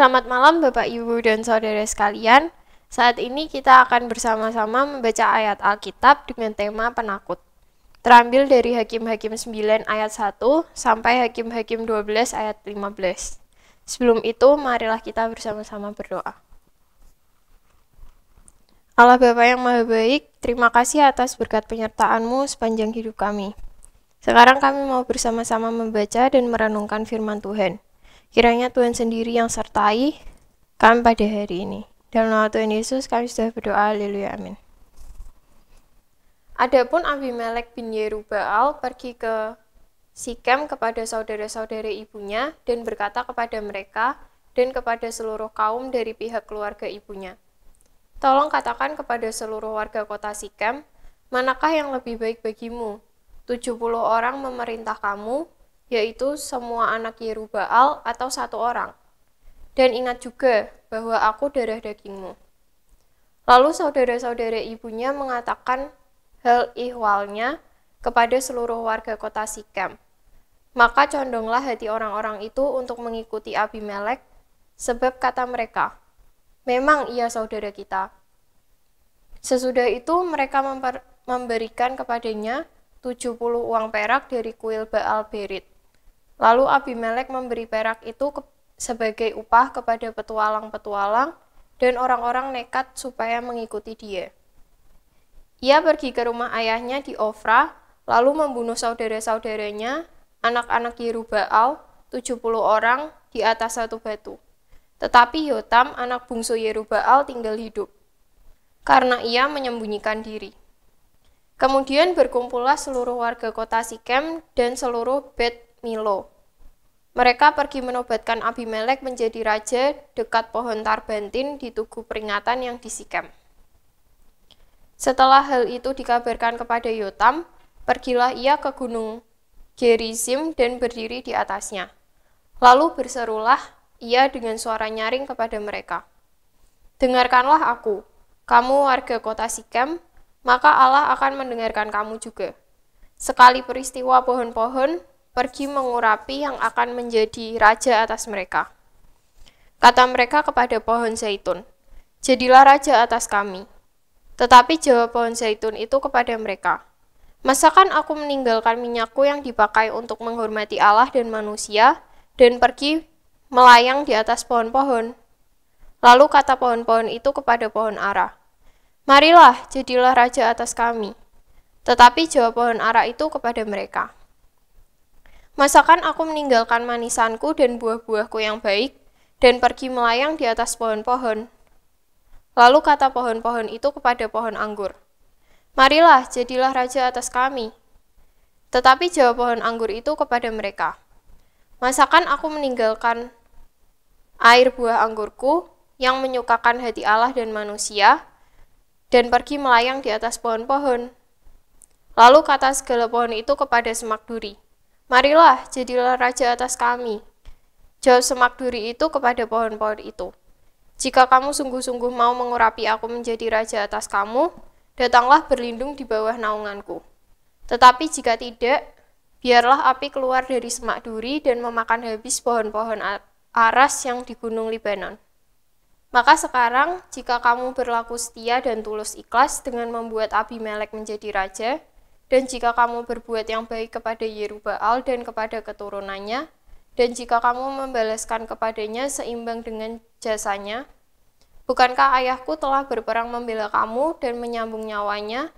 Selamat malam Bapak Ibu dan Saudara sekalian. Saat ini kita akan bersama-sama membaca ayat Alkitab dengan tema penakut. Terambil dari Hakim-Hakim 9 ayat 1 sampai Hakim-Hakim 12 ayat 15. Sebelum itu, marilah kita bersama-sama berdoa. Allah Bapa yang Maha Baik, terima kasih atas berkat penyertaan-Mu sepanjang hidup kami. Sekarang kami mau bersama-sama membaca dan merenungkan firman Tuhan. Kiranya Tuhan sendiri yang sertai kami pada hari ini. Dalam nama Tuhan Yesus kami sudah berdoa, haleluya, amin. Adapun Abimelek bin Yerubaal pergi ke Sikem kepada saudara-saudara ibunya dan berkata kepada mereka dan kepada seluruh kaum dari pihak keluarga ibunya. Tolong katakan kepada seluruh warga kota Sikem, manakah yang lebih baik bagimu? 70 orang memerintah kamu yaitu semua anak Yeruba'al atau satu orang. Dan ingat juga bahwa aku darah dagingmu. Lalu saudara-saudara ibunya mengatakan hal ihwalnya kepada seluruh warga kota Sikem. Maka condonglah hati orang-orang itu untuk mengikuti Abimelek, sebab kata mereka, memang ia saudara kita. Sesudah itu mereka memberikan kepadanya 70 uang perak dari kuil Baal Berit. Lalu Abimelek memberi perak itu ke, sebagai upah kepada petualang-petualang dan orang-orang nekat supaya mengikuti dia. Ia pergi ke rumah ayahnya di Ofra, lalu membunuh saudara-saudaranya, anak-anak Yerubaal, 70 orang, di atas satu batu. Tetapi Yotam, anak bungsu Yerubaal, tinggal hidup, karena ia menyembunyikan diri. Kemudian berkumpullah seluruh warga kota Sikem dan seluruh Bet Milo. Mereka pergi menobatkan Abimelek menjadi raja dekat pohon Tarbantin di Tugu Peringatan yang di Sikem. Setelah hal itu dikabarkan kepada Yotam, pergilah ia ke gunung Gerizim dan berdiri di atasnya. Lalu berserulah ia dengan suara nyaring kepada mereka. Dengarkanlah aku, kamu warga kota Sikem, maka Allah akan mendengarkan kamu juga. Sekali peristiwa pohon-pohon, pergi mengurapi yang akan menjadi raja atas mereka. Kata mereka kepada pohon zaitun, Jadilah raja atas kami. Tetapi jawab pohon zaitun itu kepada mereka, Masakan aku meninggalkan minyakku yang dipakai untuk menghormati Allah dan manusia, dan pergi melayang di atas pohon-pohon? Lalu kata pohon-pohon itu kepada pohon ara, Marilah, jadilah raja atas kami. Tetapi jawab pohon ara itu kepada mereka, Masakan aku meninggalkan manisanku dan buah-buahku yang baik, dan pergi melayang di atas pohon-pohon. Lalu kata pohon-pohon itu kepada pohon anggur, Marilah, jadilah raja atas kami. Tetapi jawab pohon anggur itu kepada mereka, Masakan aku meninggalkan air buah anggurku yang menyukakan hati Allah dan manusia, dan pergi melayang di atas pohon-pohon. Lalu kata segala pohon itu kepada semak duri, Marilah, jadilah raja atas kami. Jawab semak duri itu kepada pohon-pohon itu. Jika kamu sungguh-sungguh mau mengurapi aku menjadi raja atas kamu, datanglah berlindung di bawah naunganku. Tetapi jika tidak, biarlah api keluar dari semak duri dan memakan habis pohon-pohon aras yang di gunung Libanon. Maka sekarang, jika kamu berlaku setia dan tulus ikhlas dengan membuat api Melek menjadi raja, dan jika kamu berbuat yang baik kepada Yeruba'al dan kepada keturunannya, dan jika kamu membalaskan kepadanya seimbang dengan jasanya, bukankah ayahku telah berperang membela kamu dan menyambung nyawanya,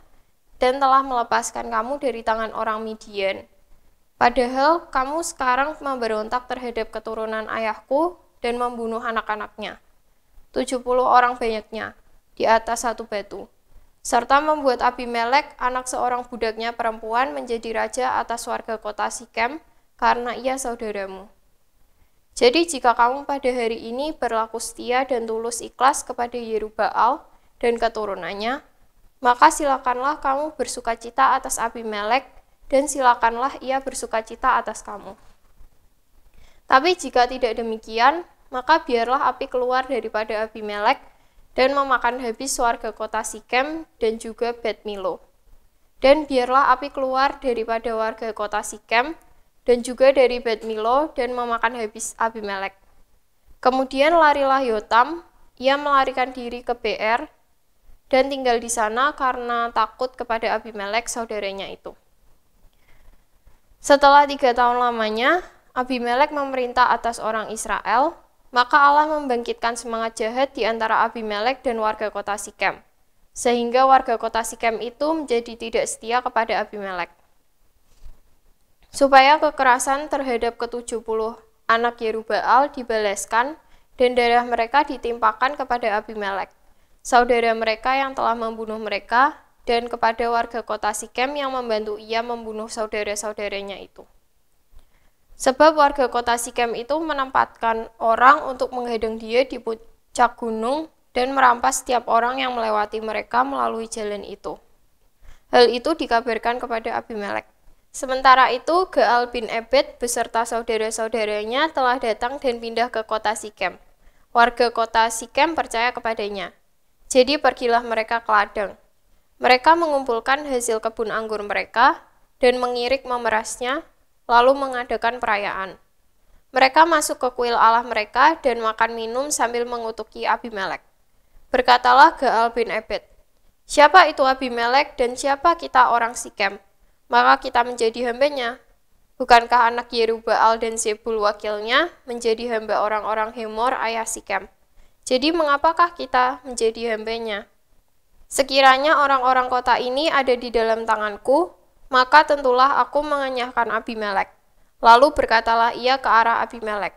dan telah melepaskan kamu dari tangan orang Midian? Padahal kamu sekarang memberontak terhadap keturunan ayahku dan membunuh anak-anaknya. 70 orang banyaknya, di atas satu batu serta membuat Abimelek, anak seorang budaknya perempuan, menjadi raja atas warga kota Sikem karena ia saudaramu. Jadi jika kamu pada hari ini berlaku setia dan tulus ikhlas kepada Yerubaal dan keturunannya, maka silakanlah kamu bersuka cita atas Abimelek dan silakanlah ia bersuka cita atas kamu. Tapi jika tidak demikian, maka biarlah api keluar daripada Abimelek dan memakan habis warga kota Sikem dan juga Bet Milo. Dan biarlah api keluar daripada warga kota Sikem dan juga dari Bet Milo dan memakan habis Abimelek. Kemudian larilah Yotam, ia melarikan diri ke BR dan tinggal di sana karena takut kepada Abimelek saudaranya itu. Setelah tiga tahun lamanya, Abimelek memerintah atas orang Israel maka Allah membangkitkan semangat jahat di antara Abimelek dan warga kota Sikem, sehingga warga kota Sikem itu menjadi tidak setia kepada Abimelek. Supaya kekerasan terhadap ketujuh puluh anak Yerubaal dibalaskan dan darah mereka ditimpakan kepada Abimelek, saudara mereka yang telah membunuh mereka, dan kepada warga kota Sikem yang membantu ia membunuh saudara-saudaranya itu. Sebab warga kota Sikem itu menempatkan orang untuk menghadang dia di puncak gunung dan merampas setiap orang yang melewati mereka melalui jalan itu. Hal itu dikabarkan kepada Abimelek. Sementara itu, Gaal bin Ebed beserta saudara-saudaranya telah datang dan pindah ke kota Sikem. Warga kota Sikem percaya kepadanya. Jadi pergilah mereka ke ladang. Mereka mengumpulkan hasil kebun anggur mereka dan mengirik memerasnya lalu mengadakan perayaan. Mereka masuk ke kuil Allah mereka dan makan minum sambil mengutuki Abimelek. Berkatalah Gaal bin Ebed, Siapa itu Abimelek dan siapa kita orang Sikem? Maka kita menjadi hambanya. Bukankah anak Yerubaal dan Zebul wakilnya menjadi hamba orang-orang Hemor ayah Sikem? Jadi mengapakah kita menjadi hambanya? Sekiranya orang-orang kota ini ada di dalam tanganku, maka tentulah aku mengenyahkan Abimelek. Lalu berkatalah ia ke arah Abimelek,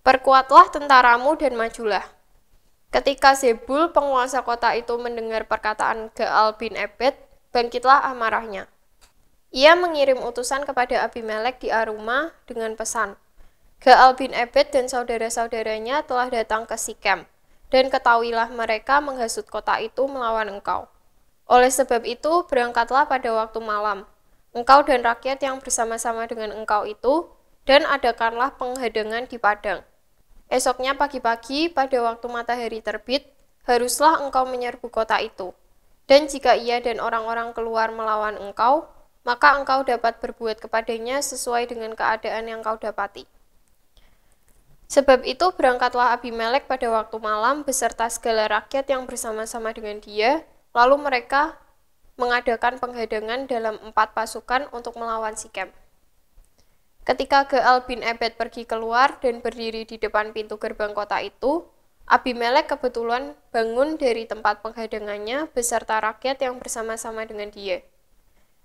Perkuatlah tentaramu dan majulah. Ketika Zebul, penguasa kota itu mendengar perkataan Gaal bin Ebed, bangkitlah amarahnya. Ia mengirim utusan kepada Abimelek di Aruma dengan pesan, Gaal bin Ebed dan saudara-saudaranya telah datang ke Sikem, dan ketahuilah mereka menghasut kota itu melawan engkau. Oleh sebab itu, berangkatlah pada waktu malam, engkau dan rakyat yang bersama-sama dengan engkau itu, dan adakanlah penghadangan di padang. Esoknya pagi-pagi pada waktu matahari terbit, haruslah engkau menyerbu kota itu. Dan jika ia dan orang-orang keluar melawan engkau, maka engkau dapat berbuat kepadanya sesuai dengan keadaan yang kau dapati. Sebab itu berangkatlah Abimelek pada waktu malam beserta segala rakyat yang bersama-sama dengan dia, lalu mereka mengadakan penghadangan dalam empat pasukan untuk melawan Sikem. Ketika Gaal bin Ebed pergi keluar dan berdiri di depan pintu gerbang kota itu, Abimelek kebetulan bangun dari tempat penghadangannya beserta rakyat yang bersama-sama dengan dia.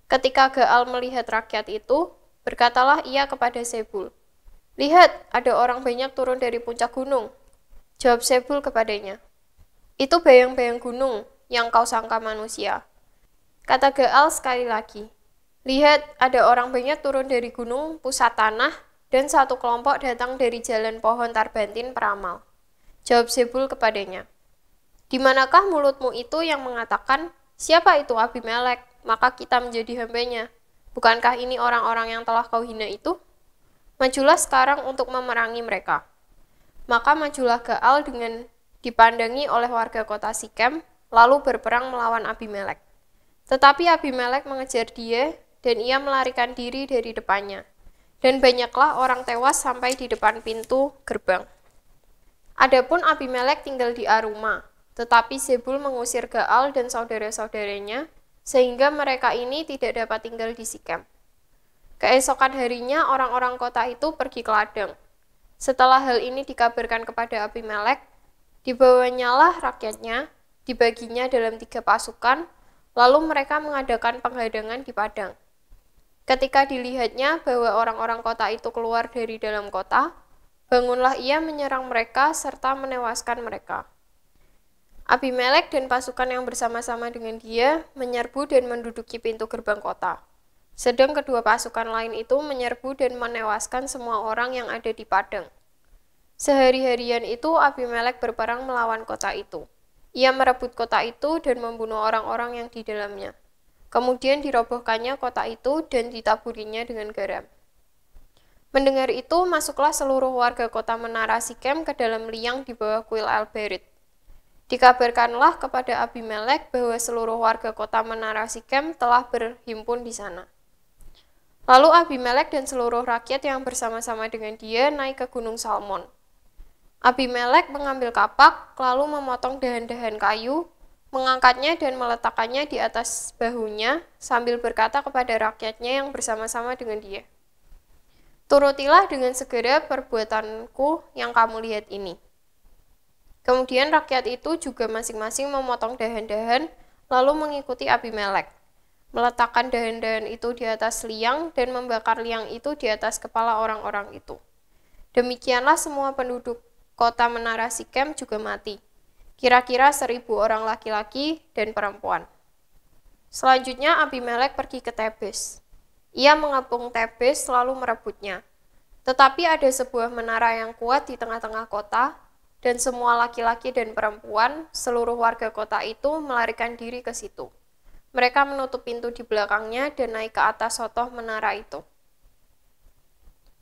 Ketika Gaal melihat rakyat itu, berkatalah ia kepada Sebul, Lihat, ada orang banyak turun dari puncak gunung. Jawab Sebul kepadanya, Itu bayang-bayang gunung yang kau sangka manusia. Kata Gaal sekali lagi. Lihat, ada orang banyak turun dari gunung, pusat tanah, dan satu kelompok datang dari jalan pohon Tarbantin peramal. Jawab Zebul kepadanya. Di manakah mulutmu itu yang mengatakan, siapa itu Abimelek, maka kita menjadi hambanya? Bukankah ini orang-orang yang telah kau hina itu? Majulah sekarang untuk memerangi mereka. Maka majulah Gaal dengan dipandangi oleh warga kota Sikem, lalu berperang melawan Abimelek. Tetapi Abimelek mengejar dia, dan ia melarikan diri dari depannya. Dan banyaklah orang tewas sampai di depan pintu gerbang. Adapun Abimelek tinggal di Aruma, tetapi Zebul mengusir Gaal dan saudara-saudaranya, sehingga mereka ini tidak dapat tinggal di Sikem. Keesokan harinya orang-orang kota itu pergi ke ladang. Setelah hal ini dikabarkan kepada Abimelek, dibawanyalah rakyatnya, dibaginya dalam tiga pasukan, Lalu mereka mengadakan penghadangan di padang. Ketika dilihatnya bahwa orang-orang kota itu keluar dari dalam kota, bangunlah ia menyerang mereka serta menewaskan mereka. Abimelek dan pasukan yang bersama-sama dengan dia menyerbu dan menduduki pintu gerbang kota. Sedang kedua pasukan lain itu menyerbu dan menewaskan semua orang yang ada di padang. Sehari-harian itu Abimelek berperang melawan kota itu. Ia merebut kota itu dan membunuh orang-orang yang di dalamnya. Kemudian dirobohkannya kota itu dan ditaburinya dengan garam. Mendengar itu, masuklah seluruh warga kota Menara Sikem ke dalam liang di bawah kuil Al Alberit. Dikabarkanlah kepada Abimelek bahwa seluruh warga kota Menara Sikem telah berhimpun di sana. Lalu Abimelek dan seluruh rakyat yang bersama-sama dengan dia naik ke Gunung Salmon, Abimelek mengambil kapak, lalu memotong dahan-dahan kayu, mengangkatnya dan meletakkannya di atas bahunya, sambil berkata kepada rakyatnya yang bersama-sama dengan dia, Turutilah dengan segera perbuatanku yang kamu lihat ini. Kemudian rakyat itu juga masing-masing memotong dahan-dahan, lalu mengikuti Abimelek, meletakkan dahan-dahan itu di atas liang dan membakar liang itu di atas kepala orang-orang itu. Demikianlah semua penduduk kota Menara Sikem juga mati. Kira-kira seribu orang laki-laki dan perempuan. Selanjutnya Abimelek pergi ke Tebes. Ia mengepung Tebes lalu merebutnya. Tetapi ada sebuah menara yang kuat di tengah-tengah kota, dan semua laki-laki dan perempuan, seluruh warga kota itu melarikan diri ke situ. Mereka menutup pintu di belakangnya dan naik ke atas sotoh menara itu.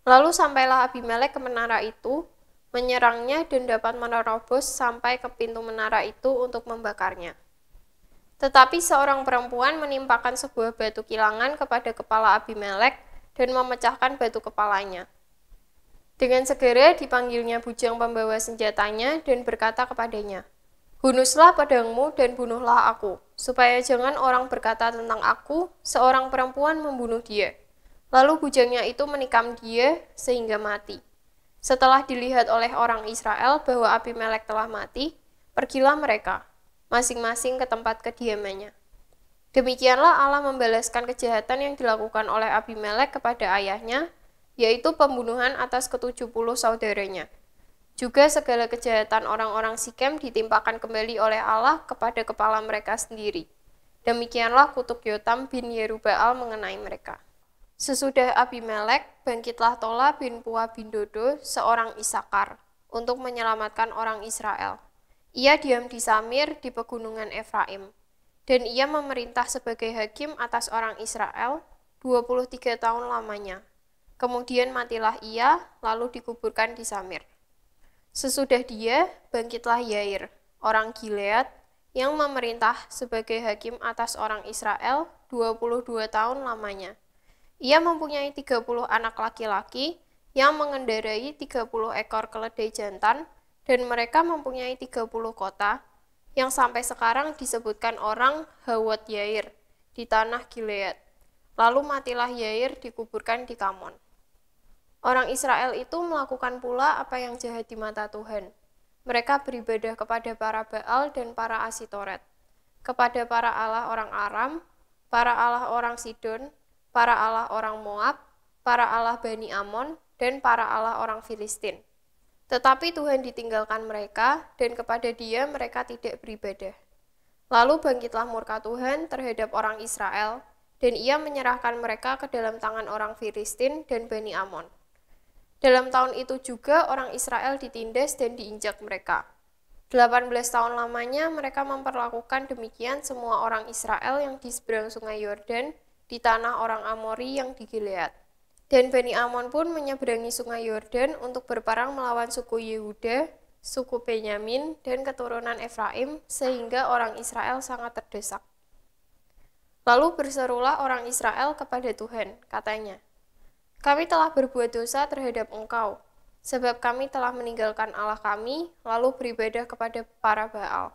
Lalu sampailah Abimelek ke menara itu, menyerangnya dan dapat menerobos sampai ke pintu menara itu untuk membakarnya. Tetapi seorang perempuan menimpakan sebuah batu kilangan kepada kepala Abimelek dan memecahkan batu kepalanya. Dengan segera dipanggilnya bujang pembawa senjatanya dan berkata kepadanya, Bunuslah pedangmu dan bunuhlah aku, supaya jangan orang berkata tentang aku, seorang perempuan membunuh dia. Lalu bujangnya itu menikam dia sehingga mati. Setelah dilihat oleh orang Israel bahwa Abimelek telah mati, pergilah mereka, masing-masing ke tempat kediamannya. Demikianlah Allah membalaskan kejahatan yang dilakukan oleh Abimelek kepada ayahnya, yaitu pembunuhan atas ketujuh puluh saudaranya. Juga segala kejahatan orang-orang Sikem ditimpakan kembali oleh Allah kepada kepala mereka sendiri. Demikianlah kutuk Yotam bin Yerubaal mengenai mereka. Sesudah Abimelek, bangkitlah Tola bin Pua bin Dodo, seorang Isakar, untuk menyelamatkan orang Israel. Ia diam di Samir di pegunungan Efraim, dan ia memerintah sebagai hakim atas orang Israel 23 tahun lamanya. Kemudian matilah ia, lalu dikuburkan di Samir. Sesudah dia, bangkitlah Yair, orang Gilead, yang memerintah sebagai hakim atas orang Israel 22 tahun lamanya. Ia mempunyai 30 anak laki-laki yang mengendarai 30 ekor keledai jantan dan mereka mempunyai 30 kota yang sampai sekarang disebutkan orang Hawat Yair di tanah Gilead. Lalu matilah Yair dikuburkan di Kamon. Orang Israel itu melakukan pula apa yang jahat di mata Tuhan. Mereka beribadah kepada para Baal dan para Asitoret, kepada para Allah orang Aram, para Allah orang Sidon, para Allah orang Moab, para Allah Bani Amon, dan para Allah orang Filistin. Tetapi Tuhan ditinggalkan mereka, dan kepada dia mereka tidak beribadah. Lalu bangkitlah murka Tuhan terhadap orang Israel, dan ia menyerahkan mereka ke dalam tangan orang Filistin dan Bani Amon. Dalam tahun itu juga orang Israel ditindas dan diinjak mereka. 18 tahun lamanya mereka memperlakukan demikian semua orang Israel yang di seberang sungai Yordan, di tanah orang Amori yang di Gilead. Dan Bani Amon pun menyeberangi sungai Yordan untuk berperang melawan suku Yehuda, suku Benyamin, dan keturunan Efraim, sehingga orang Israel sangat terdesak. Lalu berserulah orang Israel kepada Tuhan, katanya, Kami telah berbuat dosa terhadap engkau, sebab kami telah meninggalkan Allah kami, lalu beribadah kepada para Baal.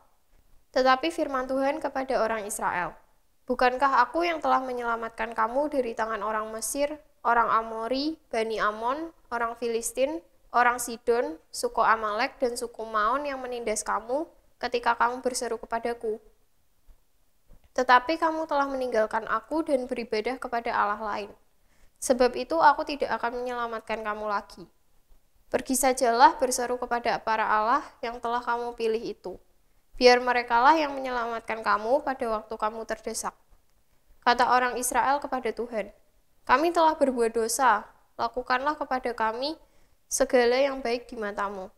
Tetapi firman Tuhan kepada orang Israel, Bukankah aku yang telah menyelamatkan kamu dari tangan orang Mesir, orang Amori, Bani Amon, orang Filistin, orang Sidon, suku Amalek, dan suku Maon yang menindas kamu ketika kamu berseru kepadaku? Tetapi kamu telah meninggalkan aku dan beribadah kepada Allah lain. Sebab itu aku tidak akan menyelamatkan kamu lagi. Pergi sajalah berseru kepada para Allah yang telah kamu pilih itu biar merekalah yang menyelamatkan kamu pada waktu kamu terdesak. Kata orang Israel kepada Tuhan, Kami telah berbuat dosa, lakukanlah kepada kami segala yang baik di matamu.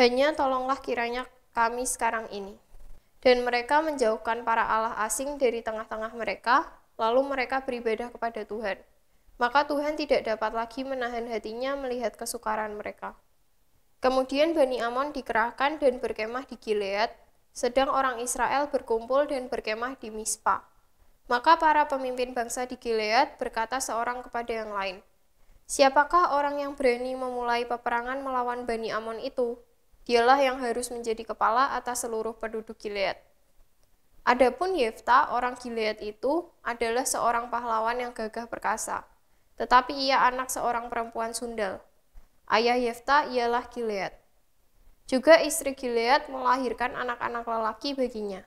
Hanya tolonglah kiranya kami sekarang ini. Dan mereka menjauhkan para Allah asing dari tengah-tengah mereka, lalu mereka beribadah kepada Tuhan. Maka Tuhan tidak dapat lagi menahan hatinya melihat kesukaran mereka. Kemudian Bani Amon dikerahkan dan berkemah di Gilead, sedang orang Israel berkumpul dan berkemah di Mispa. Maka para pemimpin bangsa di Gilead berkata seorang kepada yang lain, Siapakah orang yang berani memulai peperangan melawan Bani Amon itu? Dialah yang harus menjadi kepala atas seluruh penduduk Gilead. Adapun Yefta, orang Gilead itu adalah seorang pahlawan yang gagah perkasa, tetapi ia anak seorang perempuan sundal. Ayah Yefta ialah Gilead. Juga istri Gilead melahirkan anak-anak lelaki baginya.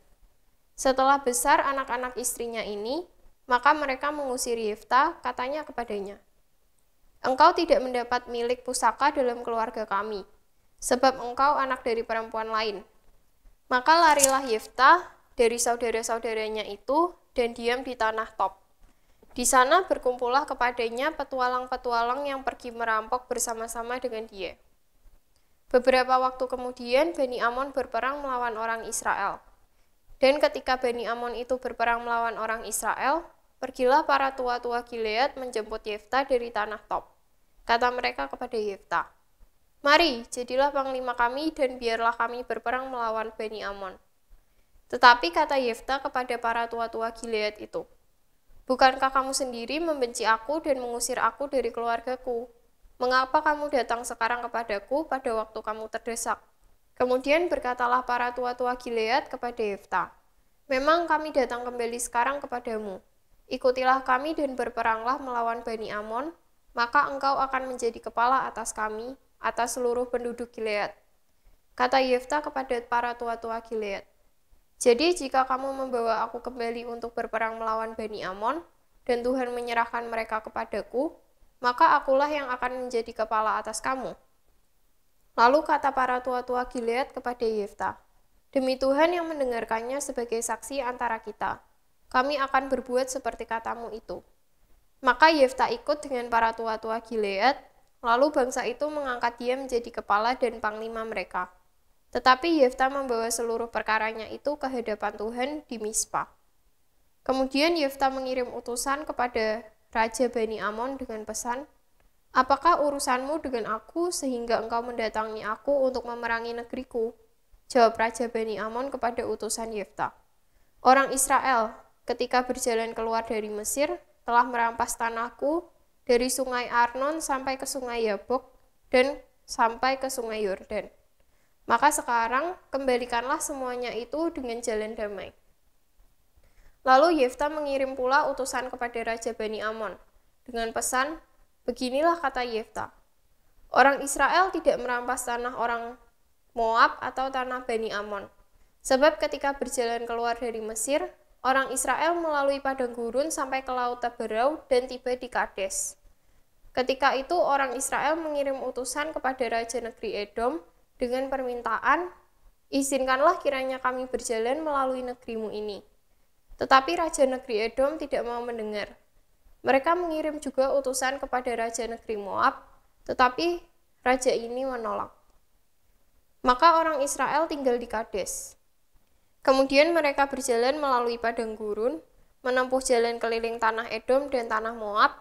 Setelah besar anak-anak istrinya ini, maka mereka mengusir Yefta, katanya kepadanya, Engkau tidak mendapat milik pusaka dalam keluarga kami, sebab engkau anak dari perempuan lain. Maka larilah Yefta dari saudara-saudaranya itu dan diam di tanah Top. Di sana berkumpullah kepadanya petualang-petualang yang pergi merampok bersama-sama dengan dia. Beberapa waktu kemudian, Bani Amon berperang melawan orang Israel. Dan ketika Bani Amon itu berperang melawan orang Israel, pergilah para tua-tua Gilead menjemput Yefta dari tanah Top. Kata mereka kepada Yefta, Mari, jadilah panglima kami dan biarlah kami berperang melawan Bani Amon. Tetapi kata Yefta kepada para tua-tua Gilead itu, Bukankah kamu sendiri membenci aku dan mengusir aku dari keluargaku? Mengapa kamu datang sekarang kepadaku pada waktu kamu terdesak? Kemudian berkatalah para tua-tua Gilead kepada Yefta, Memang kami datang kembali sekarang kepadamu. Ikutilah kami dan berperanglah melawan Bani Amon, maka engkau akan menjadi kepala atas kami, atas seluruh penduduk Gilead. Kata Yefta kepada para tua-tua Gilead, Jadi jika kamu membawa aku kembali untuk berperang melawan Bani Amon, dan Tuhan menyerahkan mereka kepadaku, maka akulah yang akan menjadi kepala atas kamu. Lalu kata para tua-tua Gilead kepada Yefta, Demi Tuhan yang mendengarkannya sebagai saksi antara kita, kami akan berbuat seperti katamu itu. Maka Yefta ikut dengan para tua-tua Gilead, lalu bangsa itu mengangkat dia menjadi kepala dan panglima mereka. Tetapi Yefta membawa seluruh perkaranya itu ke hadapan Tuhan di Mispa. Kemudian Yefta mengirim utusan kepada Raja Bani Amon dengan pesan, Apakah urusanmu dengan aku sehingga engkau mendatangi aku untuk memerangi negeriku? Jawab Raja Bani Amon kepada utusan Yefta. Orang Israel ketika berjalan keluar dari Mesir telah merampas tanahku dari sungai Arnon sampai ke sungai Yabok dan sampai ke sungai Yordan. Maka sekarang kembalikanlah semuanya itu dengan jalan damai. Lalu Yefta mengirim pula utusan kepada Raja Bani Amon dengan pesan, beginilah kata Yefta, orang Israel tidak merampas tanah orang Moab atau tanah Bani Amon. Sebab ketika berjalan keluar dari Mesir, orang Israel melalui padang gurun sampai ke Laut Teberau dan tiba di Kades. Ketika itu orang Israel mengirim utusan kepada Raja Negeri Edom dengan permintaan, izinkanlah kiranya kami berjalan melalui negerimu ini. Tetapi Raja Negeri Edom tidak mau mendengar. Mereka mengirim juga utusan kepada Raja Negeri Moab, tetapi raja ini menolak. Maka orang Israel tinggal di Kades. Kemudian mereka berjalan melalui padang gurun, menempuh jalan keliling tanah Edom dan tanah Moab,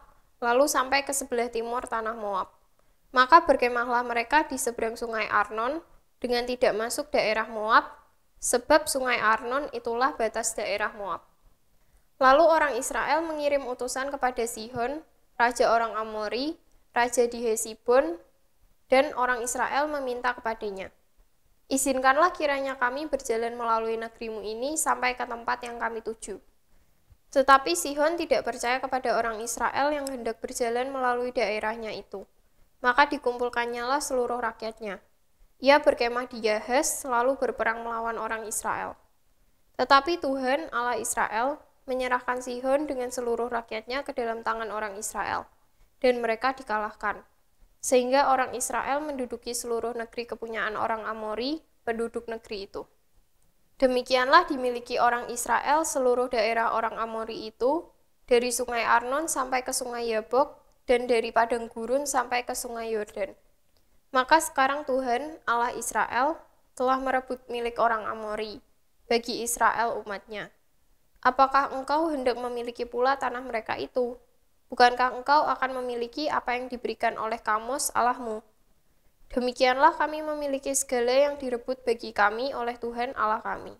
lalu sampai ke sebelah timur tanah Moab. Maka berkemahlah mereka di seberang sungai Arnon, dengan tidak masuk daerah Moab, sebab sungai Arnon itulah batas daerah Moab. Lalu orang Israel mengirim utusan kepada Sihon, raja orang Amori, raja di Hesibon, dan orang Israel meminta kepadanya, Izinkanlah kiranya kami berjalan melalui negerimu ini sampai ke tempat yang kami tuju. Tetapi Sihon tidak percaya kepada orang Israel yang hendak berjalan melalui daerahnya itu. Maka dikumpulkannyalah seluruh rakyatnya, ia berkemah di Yahes, selalu berperang melawan orang Israel. Tetapi Tuhan, Allah Israel, menyerahkan Sihon dengan seluruh rakyatnya ke dalam tangan orang Israel, dan mereka dikalahkan. Sehingga orang Israel menduduki seluruh negeri kepunyaan orang Amori, penduduk negeri itu. Demikianlah dimiliki orang Israel seluruh daerah orang Amori itu, dari sungai Arnon sampai ke sungai Yabok, dan dari padang gurun sampai ke sungai Yordan maka sekarang Tuhan, Allah Israel, telah merebut milik orang Amori bagi Israel umatnya. Apakah engkau hendak memiliki pula tanah mereka itu? Bukankah engkau akan memiliki apa yang diberikan oleh Kamus Allahmu? Demikianlah kami memiliki segala yang direbut bagi kami oleh Tuhan Allah kami.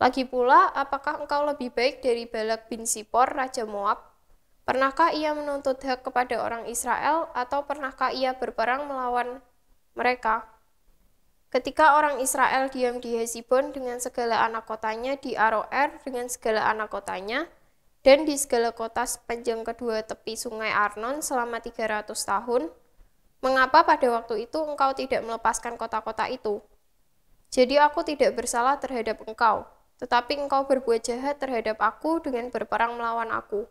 Lagi pula, apakah engkau lebih baik dari Balak bin Sipor, Raja Moab, Pernahkah ia menuntut hak kepada orang Israel, atau pernahkah ia berperang melawan mereka? Ketika orang Israel diam di Hezibon dengan segala anak kotanya, di Aroer dengan segala anak kotanya, dan di segala kota sepanjang kedua tepi sungai Arnon selama 300 tahun, mengapa pada waktu itu engkau tidak melepaskan kota-kota itu? Jadi aku tidak bersalah terhadap engkau, tetapi engkau berbuat jahat terhadap aku dengan berperang melawan aku.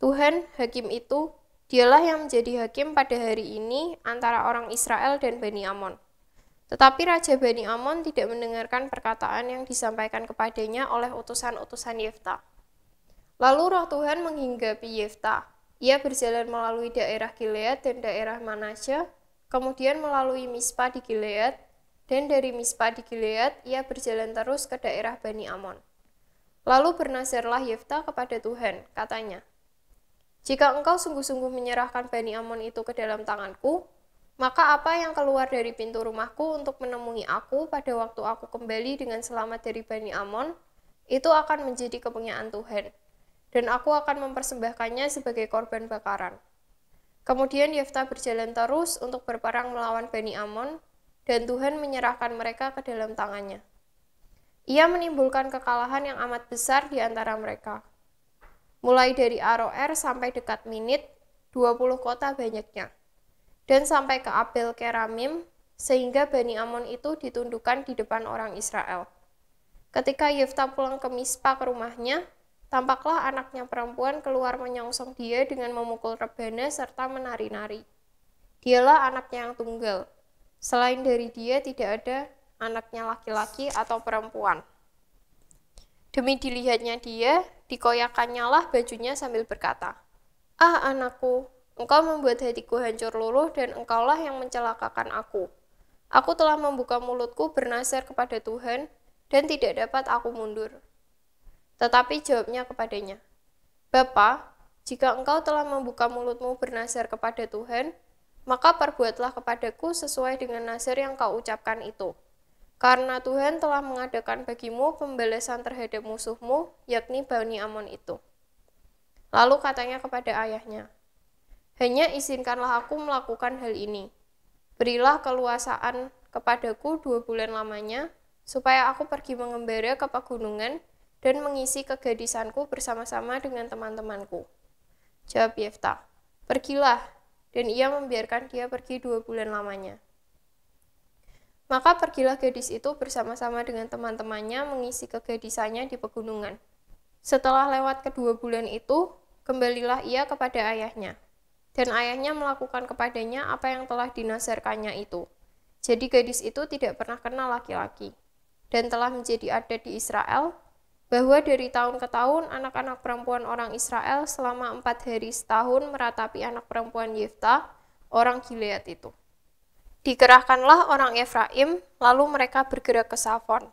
Tuhan, hakim itu, dialah yang menjadi hakim pada hari ini antara orang Israel dan Bani Amon. Tetapi Raja Bani Amon tidak mendengarkan perkataan yang disampaikan kepadanya oleh utusan-utusan Yefta. Lalu roh Tuhan menghinggapi Yefta. Ia berjalan melalui daerah Gilead dan daerah Manasya, kemudian melalui Mispa di Gilead, dan dari Mispa di Gilead ia berjalan terus ke daerah Bani Amon. Lalu bernasirlah Yefta kepada Tuhan, katanya, jika engkau sungguh-sungguh menyerahkan Bani Amon itu ke dalam tanganku, maka apa yang keluar dari pintu rumahku untuk menemui aku pada waktu aku kembali dengan selamat dari Bani Amon, itu akan menjadi kepunyaan Tuhan, dan aku akan mempersembahkannya sebagai korban bakaran. Kemudian Yefta berjalan terus untuk berperang melawan Bani Amon, dan Tuhan menyerahkan mereka ke dalam tangannya. Ia menimbulkan kekalahan yang amat besar di antara mereka mulai dari ROR sampai dekat Minit, 20 kota banyaknya, dan sampai ke Abel Keramim, sehingga Bani Amon itu ditundukkan di depan orang Israel. Ketika Yefta pulang ke Mispa ke rumahnya, tampaklah anaknya perempuan keluar menyongsong dia dengan memukul rebana serta menari-nari. Dialah anaknya yang tunggal. Selain dari dia tidak ada anaknya laki-laki atau perempuan. Demi dilihatnya dia, Dikoyakannya lah bajunya sambil berkata, Ah anakku, engkau membuat hatiku hancur luluh dan engkaulah yang mencelakakan aku. Aku telah membuka mulutku bernasar kepada Tuhan dan tidak dapat aku mundur. Tetapi jawabnya kepadanya, Bapa, jika engkau telah membuka mulutmu bernasar kepada Tuhan, maka perbuatlah kepadaku sesuai dengan nasir yang kau ucapkan itu.' Karena Tuhan telah mengadakan bagimu pembalasan terhadap musuhmu, yakni Bani Amon itu. Lalu katanya kepada ayahnya, Hanya izinkanlah aku melakukan hal ini. Berilah keluasaan kepadaku dua bulan lamanya, supaya aku pergi mengembara ke pegunungan dan mengisi kegadisanku bersama-sama dengan teman-temanku. Jawab Yefta, Pergilah, dan ia membiarkan dia pergi dua bulan lamanya. Maka pergilah gadis itu bersama-sama dengan teman-temannya mengisi kegadisannya di pegunungan. Setelah lewat kedua bulan itu, kembalilah ia kepada ayahnya. Dan ayahnya melakukan kepadanya apa yang telah dinasarkannya itu. Jadi gadis itu tidak pernah kenal laki-laki. Dan telah menjadi ada di Israel, bahwa dari tahun ke tahun anak-anak perempuan orang Israel selama empat hari setahun meratapi anak perempuan Yefta, orang Gilead itu. Dikerahkanlah orang Efraim, lalu mereka bergerak ke Safon.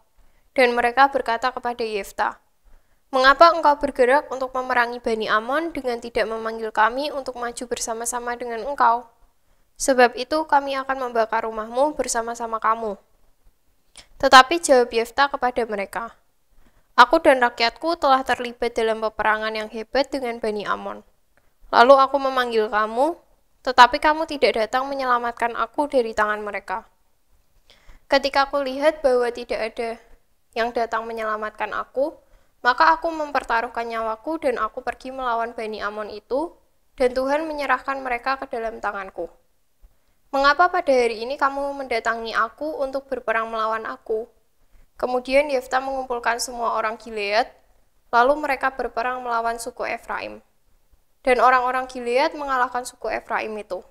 Dan mereka berkata kepada Yefta, Mengapa engkau bergerak untuk memerangi Bani Amon dengan tidak memanggil kami untuk maju bersama-sama dengan engkau? Sebab itu kami akan membakar rumahmu bersama-sama kamu. Tetapi jawab Yefta kepada mereka, Aku dan rakyatku telah terlibat dalam peperangan yang hebat dengan Bani Amon. Lalu aku memanggil kamu, tetapi kamu tidak datang menyelamatkan aku dari tangan mereka. Ketika aku lihat bahwa tidak ada yang datang menyelamatkan aku, maka aku mempertaruhkan nyawaku dan aku pergi melawan Bani Amon itu, dan Tuhan menyerahkan mereka ke dalam tanganku. Mengapa pada hari ini kamu mendatangi aku untuk berperang melawan aku? Kemudian Yefta mengumpulkan semua orang Gilead, lalu mereka berperang melawan suku Efraim dan orang-orang Gilead mengalahkan suku Efraim itu.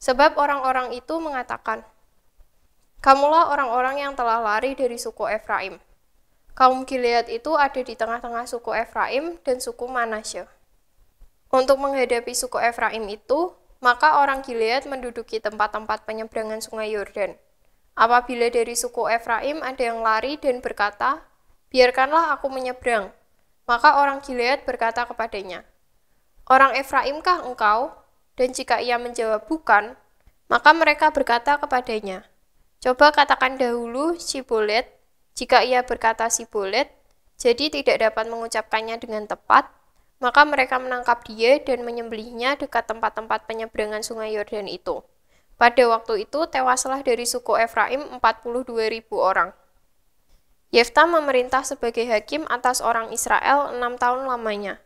Sebab orang-orang itu mengatakan, Kamulah orang-orang yang telah lari dari suku Efraim. Kaum Gilead itu ada di tengah-tengah suku Efraim dan suku Manasya. Untuk menghadapi suku Efraim itu, maka orang Gilead menduduki tempat-tempat penyeberangan sungai Yordan. Apabila dari suku Efraim ada yang lari dan berkata, biarkanlah aku menyeberang. Maka orang Gilead berkata kepadanya, Orang Efraimkah engkau? Dan jika ia menjawab bukan, maka mereka berkata kepadanya, Coba katakan dahulu Sibolet, jika ia berkata Sibolet, jadi tidak dapat mengucapkannya dengan tepat, maka mereka menangkap dia dan menyembelihnya dekat tempat-tempat penyeberangan sungai Yordan itu. Pada waktu itu tewaslah dari suku Efraim 42.000 orang. Yefta memerintah sebagai hakim atas orang Israel enam tahun lamanya.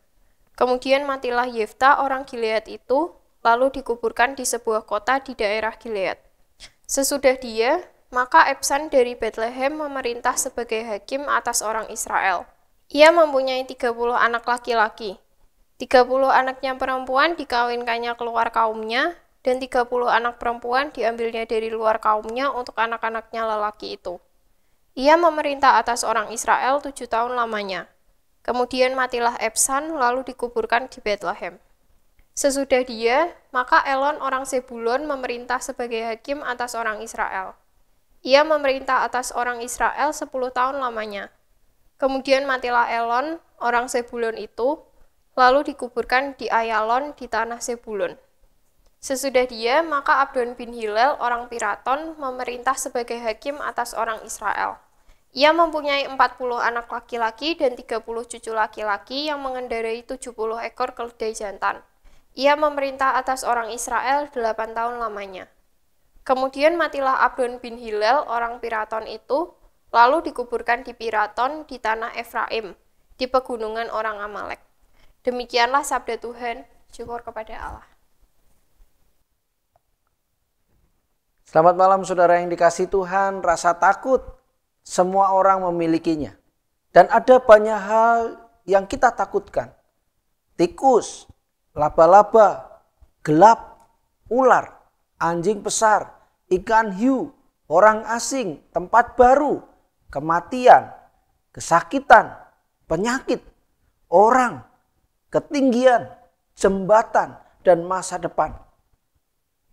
Kemudian matilah Yefta orang Gilead itu, lalu dikuburkan di sebuah kota di daerah Gilead. Sesudah dia, maka Epsan dari Bethlehem memerintah sebagai hakim atas orang Israel. Ia mempunyai 30 anak laki-laki. 30 anaknya perempuan dikawinkannya keluar kaumnya, dan 30 anak perempuan diambilnya dari luar kaumnya untuk anak-anaknya lelaki itu. Ia memerintah atas orang Israel tujuh tahun lamanya. Kemudian matilah Epsan, lalu dikuburkan di Bethlehem. Sesudah dia, maka Elon orang Sebulon memerintah sebagai hakim atas orang Israel. Ia memerintah atas orang Israel 10 tahun lamanya. Kemudian matilah Elon, orang Sebulon itu, lalu dikuburkan di Ayalon di tanah Sebulon. Sesudah dia, maka Abdon bin Hillel, orang Piraton, memerintah sebagai hakim atas orang Israel. Ia mempunyai 40 anak laki-laki dan 30 cucu laki-laki yang mengendarai 70 ekor keledai jantan. Ia memerintah atas orang Israel 8 tahun lamanya. Kemudian matilah Abdon bin Hillel orang Piraton itu, lalu dikuburkan di Piraton di tanah Efraim, di pegunungan orang Amalek. Demikianlah sabda Tuhan, syukur kepada Allah. Selamat malam saudara yang dikasih Tuhan, rasa takut semua orang memilikinya. Dan ada banyak hal yang kita takutkan. Tikus, laba-laba, gelap, ular, anjing besar, ikan hiu, orang asing, tempat baru, kematian, kesakitan, penyakit, orang, ketinggian, jembatan, dan masa depan.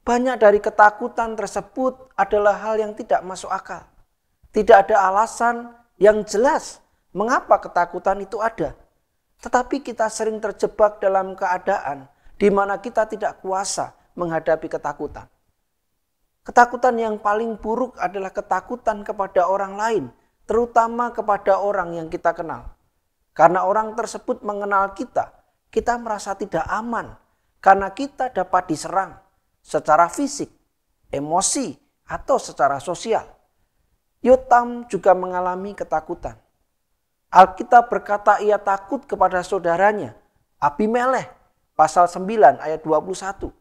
Banyak dari ketakutan tersebut adalah hal yang tidak masuk akal. Tidak ada alasan yang jelas mengapa ketakutan itu ada. Tetapi kita sering terjebak dalam keadaan di mana kita tidak kuasa menghadapi ketakutan. Ketakutan yang paling buruk adalah ketakutan kepada orang lain, terutama kepada orang yang kita kenal. Karena orang tersebut mengenal kita, kita merasa tidak aman karena kita dapat diserang secara fisik, emosi, atau secara sosial. Yotam juga mengalami ketakutan. Alkitab berkata ia takut kepada saudaranya, Api Abimelech, pasal 9 ayat 21.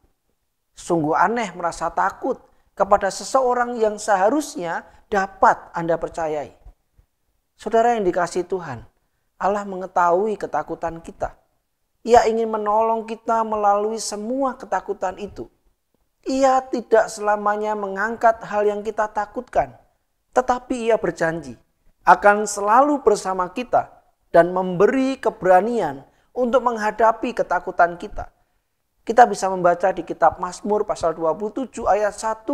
Sungguh aneh merasa takut kepada seseorang yang seharusnya dapat Anda percayai. Saudara yang dikasih Tuhan, Allah mengetahui ketakutan kita. Ia ingin menolong kita melalui semua ketakutan itu. Ia tidak selamanya mengangkat hal yang kita takutkan tetapi ia berjanji akan selalu bersama kita dan memberi keberanian untuk menghadapi ketakutan kita. Kita bisa membaca di kitab Mazmur pasal 27 ayat 1,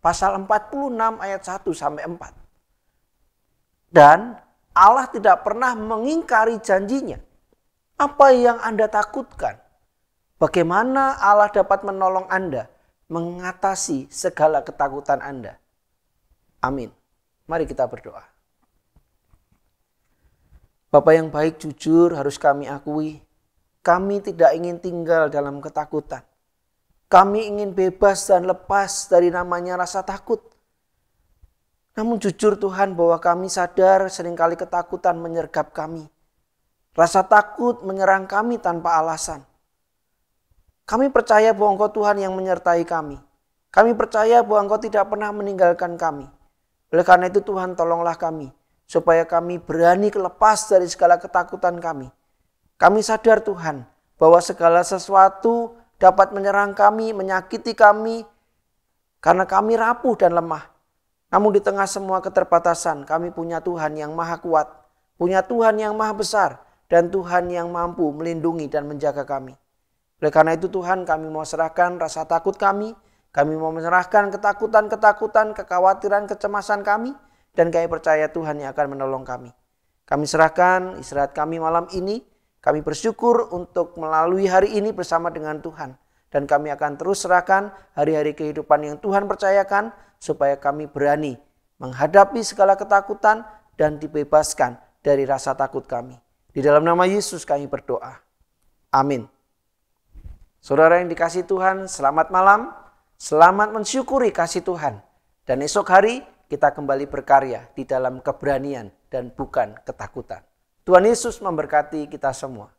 pasal 46 ayat 1 sampai 4. Dan Allah tidak pernah mengingkari janjinya. Apa yang Anda takutkan? Bagaimana Allah dapat menolong Anda mengatasi segala ketakutan Anda? Amin. Mari kita berdoa. Bapak yang baik jujur harus kami akui, kami tidak ingin tinggal dalam ketakutan. Kami ingin bebas dan lepas dari namanya rasa takut. Namun jujur Tuhan bahwa kami sadar seringkali ketakutan menyergap kami. Rasa takut menyerang kami tanpa alasan. Kami percaya bahwa Engkau Tuhan yang menyertai kami. Kami percaya bahwa Engkau tidak pernah meninggalkan kami. Oleh karena itu Tuhan tolonglah kami supaya kami berani kelepas dari segala ketakutan kami. Kami sadar Tuhan bahwa segala sesuatu dapat menyerang kami, menyakiti kami karena kami rapuh dan lemah. Namun di tengah semua keterbatasan kami punya Tuhan yang maha kuat, punya Tuhan yang maha besar dan Tuhan yang mampu melindungi dan menjaga kami. Oleh karena itu Tuhan kami mau serahkan rasa takut kami, kami mau menyerahkan ketakutan-ketakutan, kekhawatiran, kecemasan kami, dan kami percaya Tuhan yang akan menolong kami. Kami serahkan istirahat kami malam ini. Kami bersyukur untuk melalui hari ini bersama dengan Tuhan. Dan kami akan terus serahkan hari-hari kehidupan yang Tuhan percayakan supaya kami berani menghadapi segala ketakutan dan dibebaskan dari rasa takut kami. Di dalam nama Yesus kami berdoa. Amin. Saudara yang dikasih Tuhan, selamat malam. Selamat mensyukuri kasih Tuhan. Dan esok hari kita kembali berkarya di dalam keberanian dan bukan ketakutan. Tuhan Yesus memberkati kita semua.